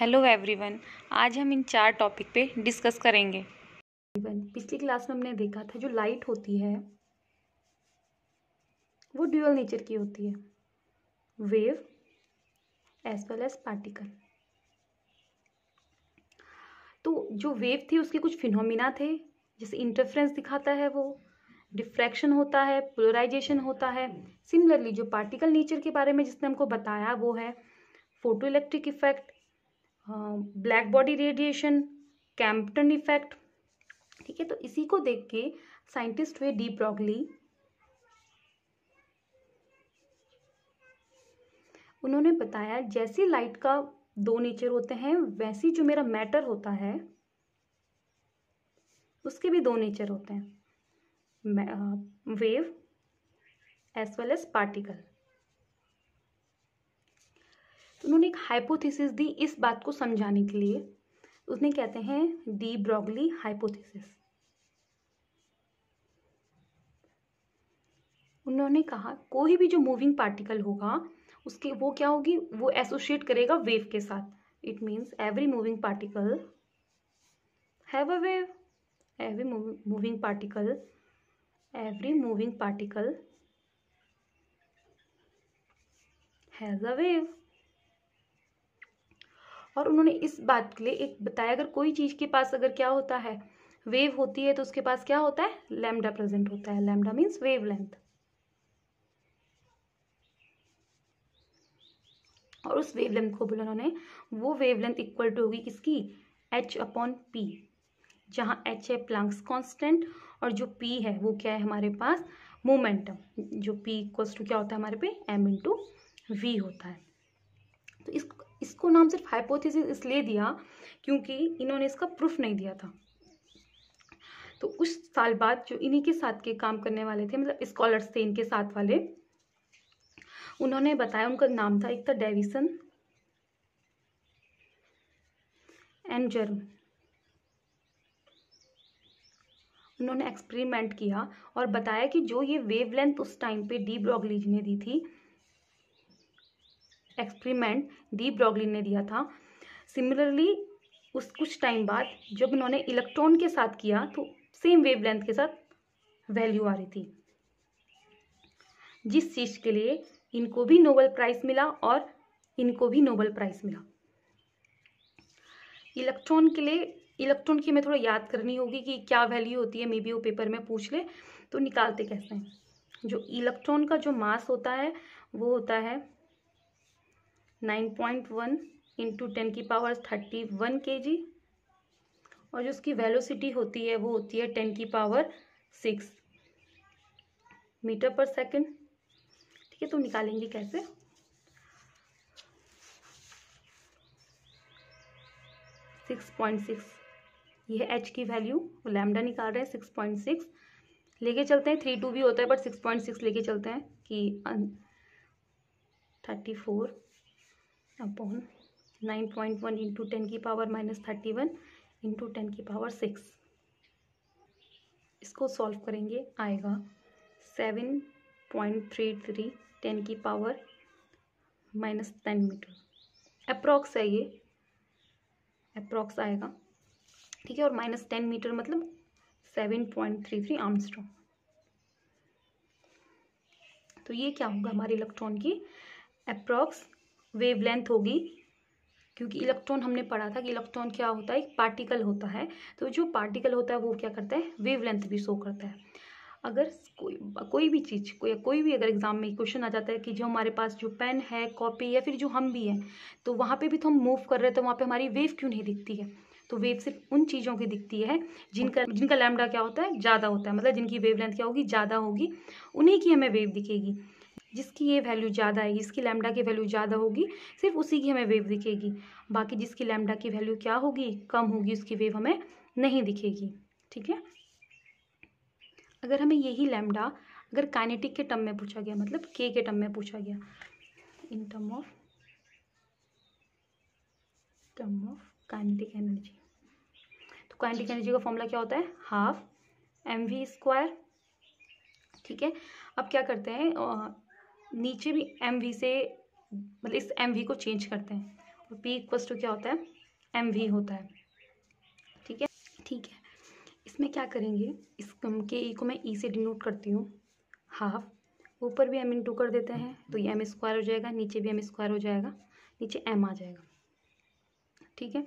hello everyone आज हम इन चार टॉपिक पे डिस्कस करेंगे पिछली क्लास में हमने देखा था जो लाइट होती है वो ड्यूअल नेचर की होती है wave as well as particle तो जो वेव थी उसके कुछ फिनोमिना थे जैसे इंटरफ्रेंस दिखाता है वो डिफ्रैक्शन होता है पोलराइजेशन होता है सिमिलरली जो पार्टिकल नेचर के बारे में जिसने हमको बताया वो है photoelectric effect black body radiation Compton effect ठीक है तो इसी को देख के साइंटिस्ट हुए डी ब्रॉगली उन्होंने बताया जैसी लाइट का दो नेचर होते हैं वैसी जो मेरा मैटर होता है उसके भी दो नेचर होते हैं wave as well as particle तो उन्होंने एक हाइपोथेसिस दी इस बात को समझाने के लिए उसने कहते हैं डी ब्रॉगली हाइपोथेसिस उन्होंने कहा कोई भी जो मूविंग पार्टिकल होगा उसके वो क्या होगी वो एसोशिएट करेगा वेव के साथ it means every moving particle have a wave every moving particle every moving particle has a wave और उन्होंने इस बात के लिए एक बताया अगर कोई चीज़ के पास अगर क्या होता है वेव होती है तो उसके पास क्या होता है लैमडा प्रेजेंट होता है लैमडा मीन्स वेव लेंथ और उस वेव लेंथ को बोला उन्होंने वो वेव लेंथ इक्वल टू होगी किसकी एच अपॉन पी जहाँ एच है प्लांक्स कांस्टेंट और जो पी है वो क्या है हमारे पास मोमेंटम जो पी इक्वल्स टू क्या होता है हमारे पे एम इंटू वी होता है तो इस इसको नाम सिर्फ हाइपोथेसिस इसलिए दिया क्योंकि इन्होंने इसका प्रूफ नहीं दिया था तो उस साल बाद जो इन्हीं के साथ के काम करने वाले थे मतलब स्कॉलर्स थे इनके साथ वाले उन्होंने बताया उनका नाम था एक था डेविसन एंड जर्म उन्होंने एक्सपेरिमेंट किया और बताया कि जो ये वेवलेंथ उस टाइम पे डी ब्रॉगलीज ने दी थी एक्सपेरिमेंट डी ब्रॉगली ने दिया था सिमिलरली उस कुछ टाइम बाद जब इन्होंने इलेक्ट्रॉन के साथ किया तो सेम वेवलेंथ के साथ वैल्यू आ रही थी जिस चीज़ के लिए इनको भी नोबल प्राइज़ मिला और इनको भी नोबल प्राइज़ मिला इलेक्ट्रॉन के लिए इलेक्ट्रॉन की हमें थोड़ा याद करनी होगी कि क्या वैल्यू होती है मे बी वो पेपर में पूछ ले तो निकालते कैसे हैं जो इलेक्ट्रॉन का जो मास होता है वो होता है nine point one into ten की power thirty one K G और जो उसकी वेलोसिटी होती है वो होती है टेन की power six metre per second ठीक है तो निकालेंगे कैसे सिक्स पॉइंट सिक्स ये है एच की वैल्यू वो लैमडा निकाल रहे हैं सिक्स पॉइंट सिक्स लेके चलते हैं थ्री टू भी होता है बट सिक्स पॉइंट सिक्स लेके चलते हैं कि thirty four upon nine point one into ten की power minus thirty one into ten की पावर सिक्स इसको सॉल्व करेंगे आएगा seven point three three ten की power minus ten metre approx है ये अप्रॉक्स आएगा ठीक है और माइनस टेन मीटर मतलब seven point three three angstrom तो ये क्या होगा हमारे इलेक्ट्रॉन की अप्रॉक्स वेव लेंथ होगी क्योंकि इलेक्ट्रॉन हमने पढ़ा था कि इलेक्ट्रॉन क्या होता है एक पार्टिकल होता है तो जो पार्टिकल होता है वो क्या करता है वेव लेंथ भी शो करता है अगर कोई कोई भी चीज़ कोई कोई भी अगर एग्ज़ाम में क्वेश्चन आ जाता है कि जो हमारे पास जो पेन है कॉपी या फिर जो हम भी हैं तो वहाँ पे भी तो हम मूव कर रहे थे तो वहाँ पे हमारी वेव क्यों नहीं दिखती है तो वेव सिर्फ उन चीज़ों की दिखती है जिनका जिनका लैमडा क्या होता है ज़्यादा होता है मतलब जिनकी वेव लेंथ क्या होगी ज़्यादा होगी उन्हीं की हमें वेव दिखेगी जिसकी ये वैल्यू ज़्यादा है जिसकी लैमडा की वैल्यू ज़्यादा होगी सिर्फ उसी की हमें वेव दिखेगी बाकी जिसकी लैमडा की वैल्यू क्या होगी कम होगी उसकी वेव हमें नहीं दिखेगी ठीक है अगर हमें यही लैमडा अगर काइनेटिक के टर्म में पूछा गया मतलब के के टर्म में पूछा गया in term of term of kinetic energy तो काइनेटिक एनर्जी का फॉर्मूला क्या होता है हाफ एम वी स्क्वायर ठीक है अब क्या करते हैं नीचे भी एम वी से मतलब इस एम वी को चेंज करते हैं और पी इक्वस टू क्या होता है एम वी होता है ठीक है ठीक है इसमें क्या करेंगे इस के ई e को मैं ई e से डिनोट करती हूँ हाफ ऊपर भी एम इन टू कर देते हैं तो ये एम स्क्वायर हो जाएगा नीचे भी एम स्क्वायर हो जाएगा नीचे एम आ जाएगा ठीक है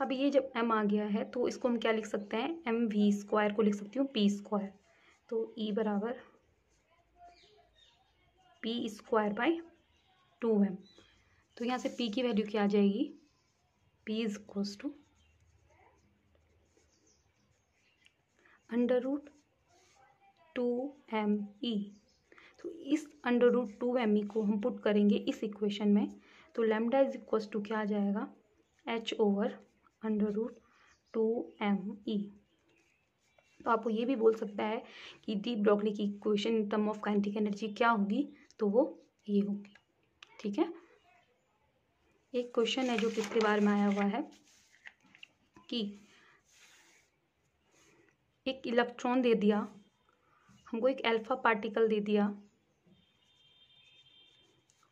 अब ये जब एम आ गया है तो इसको हम क्या लिख सकते हैं एम वी स्क्वायर को लिख सकती हूँ पी स्क्वायर तो ई e बराबर p square by two m तो यहाँ से पी की वैल्यू क्या आ जाएगी p is equals to under root two m e तो इस under root two m e को हम पुट करेंगे इस इक्वेशन में तो लेमडा इज इक्वल्स टू क्या आ जाएगा h over under root two m e तो आपको ये भी बोल सकता है कि डीप ब्रॉकली की equation in term of kinetic energy क्या होगी तो वो ये होगी ठीक है एक क्वेश्चन है जो पिछली बार में आया हुआ है कि एक इलेक्ट्रॉन दे दिया हमको एक अल्फा पार्टिकल दे दिया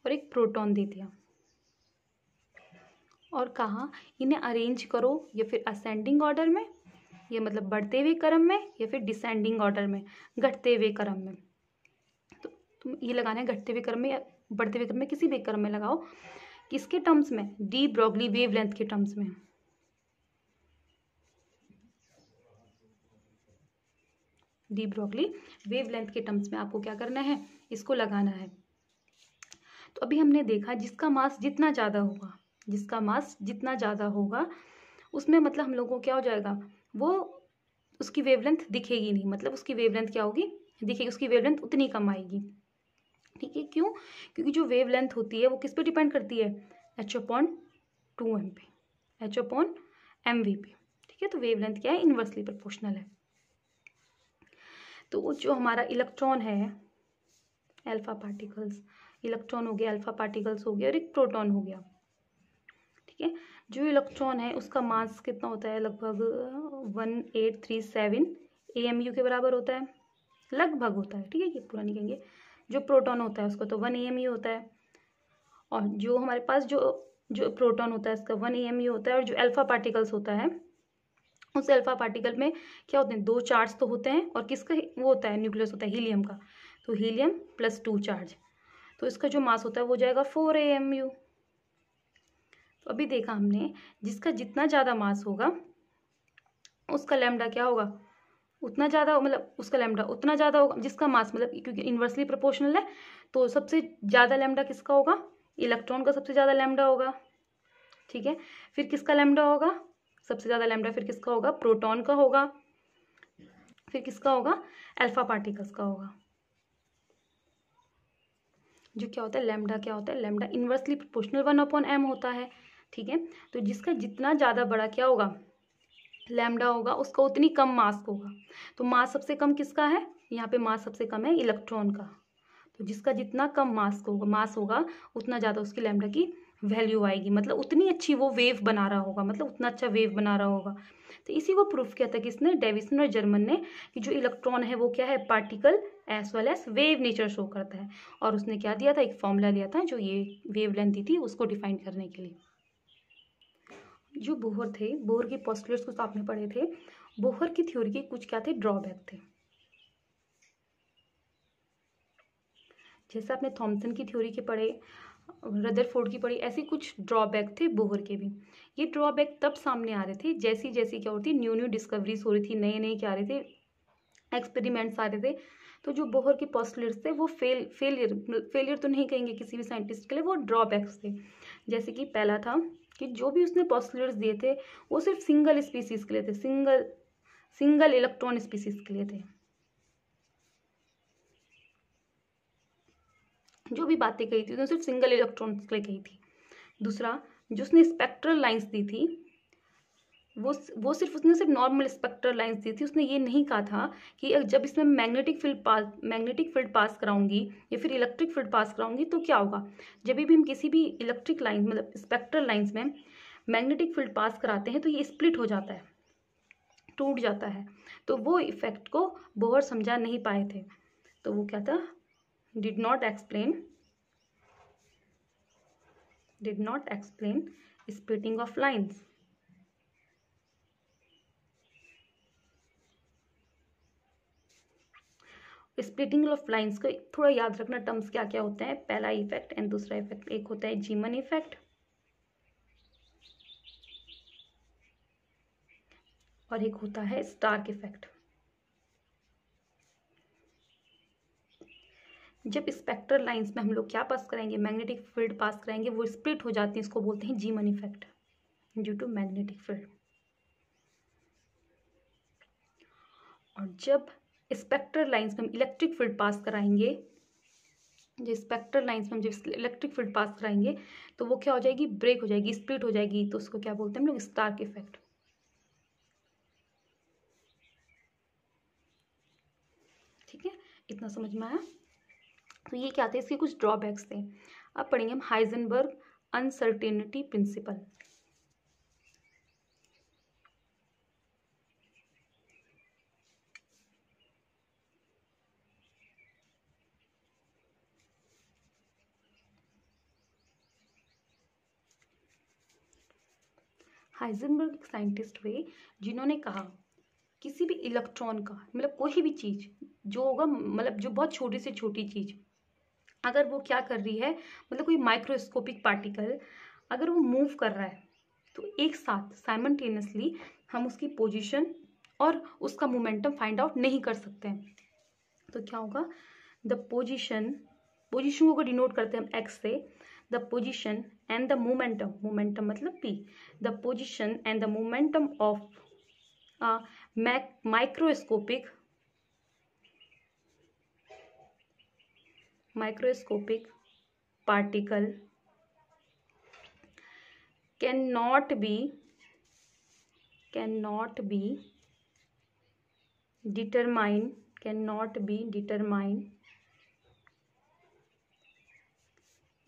और एक प्रोटॉन दे दिया और कहा इन्हें अरेंज करो या फिर असेंडिंग ऑर्डर में या मतलब बढ़ते हुए क्रम में या फिर डिसेंडिंग ऑर्डर में घटते हुए क्रम में तुम ये लगाना है घटते हुए क्रम में या बढ़ते हुए क्रम में किसी भी क्रम में लगाओ किसके टर्म्स में डी ब्रॉगली वेव लेंथ के टर्म्स में डी ब्रॉगली वेव लेंथ के टर्म्स में आपको क्या करना है इसको लगाना है तो अभी हमने देखा जिसका मास जितना ज़्यादा होगा जिसका मास जितना ज़्यादा होगा उसमें मतलब हम लोगों को क्या हो जाएगा वो उसकी वेवलेंथ दिखेगी नहीं मतलब उसकी वेवलेंथ क्या होगी दिखेगी उसकी वेवलेंथ उतनी कम आएगी ठीक है क्यों क्योंकि जो वेव लेंथ होती है वो किस पे डिपेंड करती है एच अपॉन टू एम पे एच अपॉन एम वी पे ठीक है तो वेव लेंथ क्या है इन्वर्सली प्रोपोर्शनल है तो जो हमारा इलेक्ट्रॉन है अल्फा पार्टिकल्स इलेक्ट्रॉन हो गया अल्फा पार्टिकल्स हो गया और एक प्रोटॉन हो गया ठीक है जो इलेक्ट्रॉन है उसका मास कितना होता है लगभग one eight three seven A M U के बराबर होता है लगभग होता है ठीक है ये पूरा नहीं कहेंगे जो प्रोटॉन होता है उसका तो वन ए एम e होता है और जो हमारे पास जो जो प्रोटॉन होता है इसका वन ए एम e होता है और जो अल्फ़ा पार्टिकल्स होता है उस अल्फ़ा पार्टिकल में क्या होते हैं दो चार्ज तो होते हैं और किसका वो होता है न्यूक्लियस होता है हीलियम का तो हीलियम प्लस टू चार्ज तो इसका जो मास होता है वो जाएगा फोर ए एम यू तो अभी देखा हमने जिसका जितना ज़्यादा मास होगा उसका लैम्डा क्या होगा उतना ज़्यादा मतलब उसका लेमडा उतना ज़्यादा होगा जिसका मास मतलब क्योंकि इन्वर्सली प्रोपोर्शनल है तो सबसे ज़्यादा लेमडा किसका होगा इलेक्ट्रॉन का सबसे ज़्यादा लेमडा होगा ठीक है फिर किसका लेमडा होगा सबसे ज़्यादा लेमडा फिर किसका होगा प्रोटॉन का होगा फिर किसका होगा अल्फा पार्टिकल्स का होगा जो क्या होता है लेमडा क्या होता है lambda inversely proportional one upon M होता है ठीक है तो जिसका जितना ज़्यादा बड़ा क्या होगा लैमडा होगा उसका उतनी कम मास होगा तो मास सबसे कम किसका है यहाँ पे मास सबसे कम है इलेक्ट्रॉन का तो जिसका जितना कम मास होगा मास होगा उतना ज़्यादा उसकी लैमडा की वैल्यू आएगी मतलब उतनी अच्छी वो वेव बना रहा होगा मतलब उतना अच्छा वेव बना रहा होगा तो इसी को प्रूफ किया था किसने डेविसन और जर्मन ने कि जो इलेक्ट्रॉन है वो क्या है particle as well as wave nature show करता है और उसने क्या दिया था एक फॉर्मूला दिया था जो ये वेव लेंथ दी थी उसको डिफाइन करने के लिए जो बोहर थे बोहर के पॉस्टुलेट्स तो आपने पढ़े थे बोहर की थ्योरी के कुछ क्या थे ड्रॉबैक थे जैसे आपने थॉमसन की थ्योरी के पढ़े रदरफोर्ड की पढ़ी ऐसे कुछ ड्रॉबैक थे बोहर के भी ये ड्रॉबैक तब सामने आ रहे थे जैसी जैसी क्या होती न्यू न्यू डिस्कवरीज हो रही थी नए नए क्या आ रहे थे एक्सपेरिमेंट्स आ रहे थे तो जो बोहर के पॉस्टुलेट्स थे वो फेल फेलियर फेलियर तो नहीं कहेंगे किसी भी साइंटिस्ट के लिए वो ड्रॉबैक्स थे जैसे कि पहला था कि जो भी उसने पॉस्टुलेट्स दिए थे वो सिर्फ सिंगल स्पीसीज के लिए थे सिंगल सिंगल इलेक्ट्रॉन स्पीसीज के लिए थे जो भी बातें कही थी उसने सिर्फ सिंगल इलेक्ट्रॉन के लिए कही थी दूसरा जो उसने स्पेक्ट्रल लाइंस दी थी वो वो सिर्फ उसने सिर्फ नॉर्मल स्पेक्ट्रल लाइंस दी थी उसने ये नहीं कहा था कि जब इसमें magnetic field pass magnetic field pass कराऊंगी या फिर इलेक्ट्रिक फील्ड पास कराऊंगी तो क्या होगा जब भी हम किसी भी इलेक्ट्रिक लाइन मतलब स्पेक्ट्रल लाइन्स में मैग्नेटिक फील्ड पास कराते हैं तो ये स्प्लिट हो जाता है टूट जाता है तो वो इफेक्ट को बोहर समझा नहीं पाए थे तो वो क्या था did not explain did not explain splitting of lines splitting of lines को थोड़ा याद रखना टर्म्स क्या क्या होते हैं पहला इफेक्ट एंड दूसरा इफेक्ट एक होता है जीमन इफेक्ट और एक होता है स्टार्क इफेक्ट जब स्पेक्ट्रल लाइंस में हम लोग क्या पास करेंगे मैग्नेटिक फील्ड पास करेंगे वो स्प्लिट हो जाती है इसको बोलते हैं Zeeman effect due to magnetic field और जब स्पेक्टर लाइंस में हम इलेक्ट्रिक फील्ड पास कराएंगे जो स्पेक्ट्रल लाइंस में हम जब इलेक्ट्रिक फील्ड पास कराएंगे तो वो क्या हो जाएगी ब्रेक हो जाएगी स्प्लिट हो जाएगी तो उसको क्या बोलते हैं हम लोग स्टार्क इफेक्ट ठीक है इतना समझ में आया तो ये क्या थे इसके कुछ ड्रॉबैक्स थे अब पढ़ेंगे हम Heisenberg uncertainty principle Heisenberg scientist हुए जिन्होंने कहा किसी भी इलेक्ट्रॉन का मतलब कोई भी चीज़ जो होगा मतलब जो बहुत छोटी से छोटी चीज़ अगर वो क्या कर रही है मतलब कोई माइक्रोस्कोपिक पार्टिकल अगर वो मूव कर रहा है तो एक साथ साइमल्टेनियसली हम उसकी पोजीशन और उसका मोमेंटम फाइंड आउट नहीं कर सकते हैं तो क्या होगा द पोजीशन पोजीशन को डिनोट करते हैं हम एक्स से the position and the momentum momentum मतलब p the position and the momentum of a microscopic microscopic particle cannot be cannot be determined cannot be determined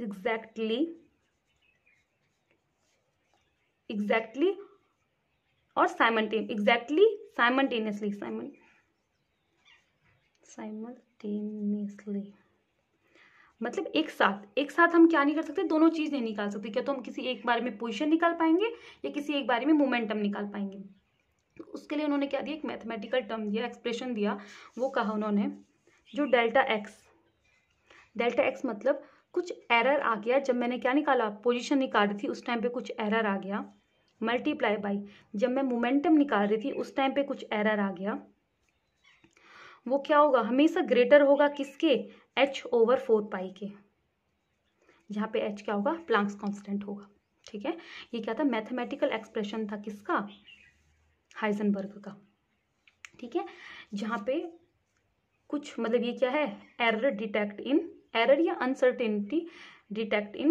exactly exactly और simultaneously exactly simultaneously simon simultaneously मतलब एक साथ एक साथ हम क्या नहीं कर सकते दोनों चीज़ नहीं निकाल सकते क्या तो हम किसी एक बारे में पोजिशन निकाल पाएंगे या किसी एक बारे में मोमेंटम निकाल पाएंगे तो उसके लिए उन्होंने क्या दिया एक मैथमेटिकल टर्म दिया एक्सप्रेशन दिया वो कहा उन्होंने जो डेल्टा एक्स डेल्टा एक्स मतलब कुछ एरर आ गया जब मैंने क्या निकाला पोजीशन निकाल रही थी उस टाइम पे कुछ एरर आ गया मल्टीप्लाई बाई जब मैं मोमेंटम निकाल रही थी उस टाइम पे कुछ एरर आ गया वो क्या होगा हमेशा ग्रेटर होगा किसके एच ओवर फोर पाई के जहाँ पे एच क्या होगा प्लांक्स कॉन्स्टेंट होगा ठीक है ये क्या था मैथमेटिकल एक्सप्रेशन था किसका हाइजनबर्ग का ठीक है जहाँ पे कुछ मतलब ये क्या है एरर डिटेक्ट इन एरर या uncertainty detection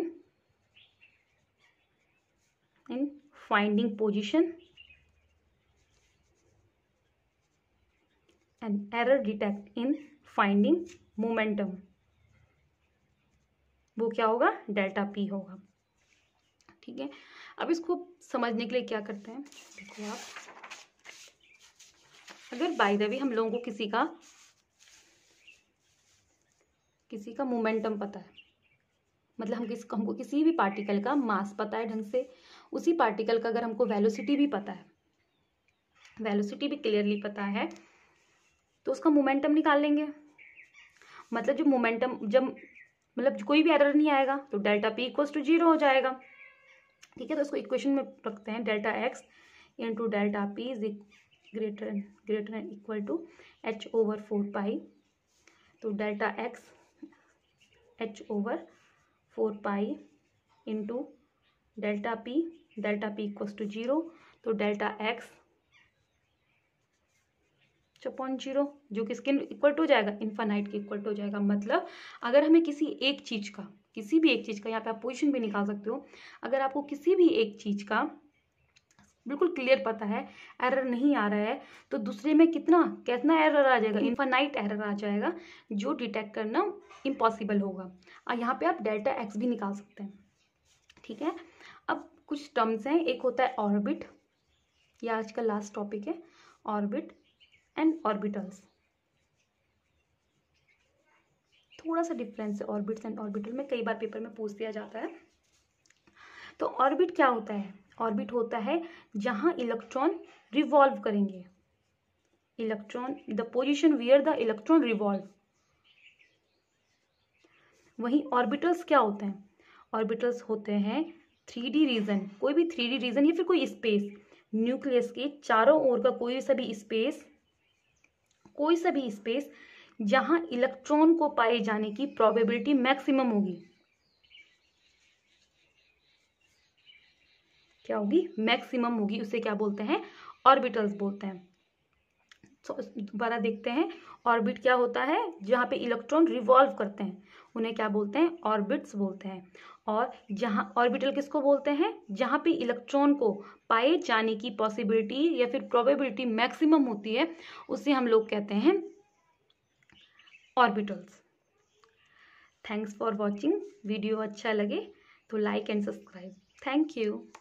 in finding position and error detection finding momentum वो क्या होगा डेल्टा पी होगा ठीक है अब इसको समझने के लिए क्या करते हैं देखो आप अगर बाय द वे हम लोगों को किसी का किसी का मोमेंटम पता है मतलब हम किस हमको किसी भी पार्टिकल का मास पता है ढंग से उसी पार्टिकल का अगर हमको वेलोसिटी भी पता है वेलोसिटी भी क्लियरली पता है तो उसका मोमेंटम निकाल लेंगे मतलब जो मोमेंटम जब मतलब कोई भी एरर नहीं आएगा तो delta P equal to zero हो जाएगा ठीक है तो उसको इक्वेशन में रखते हैं delta X into delta P is greater greater equal to H over four pi तो delta X H over four pi into delta P delta P equals to zero तो डेल्टा एक्स अपॉन जीरो जो कि स्किन equal to जाएगा infinite के equal to जाएगा मतलब अगर हमें किसी एक चीज़ का किसी भी एक चीज़ का यहाँ पे आप पोजिशन भी निकाल सकते हो अगर आपको किसी भी एक चीज़ का बिल्कुल क्लियर पता है एरर नहीं आ रहा है तो दूसरे में कितना कितना एरर आ जाएगा इन्फानाइट एरर आ जाएगा जो डिटेक्ट करना इम्पॉसिबल होगा और यहाँ पे आप डेल्टा एक्स भी निकाल सकते हैं ठीक है अब कुछ टर्म्स हैं एक होता है ऑर्बिट ये आज का लास्ट टॉपिक है ऑर्बिट एंड ऑर्बिटल्स थोड़ा सा डिफरेंस है ऑर्बिट्स एंड ऑर्बिटल में कई बार पेपर में पूछ दिया जाता है तो ऑर्बिट क्या होता है ऑर्बिट होता है जहां इलेक्ट्रॉन रिवॉल्व करेंगे electron the position where the electron revolve वहीं ऑर्बिटल्स क्या होते हैं ऑर्बिटल्स होते हैं थ्री डी रीजन कोई भी थ्री डी रीजन या फिर कोई स्पेस न्यूक्लियस के चारों ओर का कोई सा भी स्पेस कोई सा भी स्पेस जहां इलेक्ट्रॉन को पाए जाने की प्रोबेबिलिटी मैक्सिमम होगी क्या होगी मैक्सिमम होगी उसे क्या बोलते हैं ऑर्बिटल्स बोलते हैं तो दोबारा देखते हैं ऑर्बिट क्या होता है जहाँ पे इलेक्ट्रॉन रिवॉल्व करते हैं उन्हें क्या बोलते हैं ऑर्बिट्स बोलते हैं और जहाँ ऑर्बिटल किसको बोलते हैं जहाँ पे इलेक्ट्रॉन को पाए जाने की पॉसिबिलिटी या फिर प्रोबेबिलिटी मैक्सिमम होती है उसे हम लोग कहते हैं orbitals thanks for watching video अच्छा लगे तो like and subscribe thank you